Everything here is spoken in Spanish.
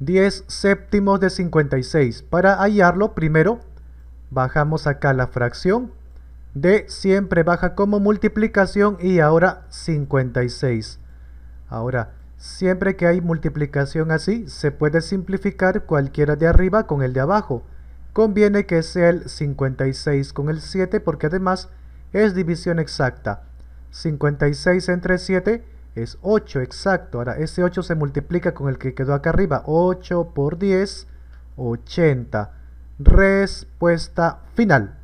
10 séptimos de 56. Para hallarlo, primero bajamos acá la fracción de siempre baja como multiplicación y ahora 56. Ahora, siempre que hay multiplicación así, se puede simplificar cualquiera de arriba con el de abajo. Conviene que sea el 56 con el 7 porque además es división exacta. 56 entre 7 es 8, exacto. Ahora, ese 8 se multiplica con el que quedó acá arriba. 8 por 10, 80. Respuesta final.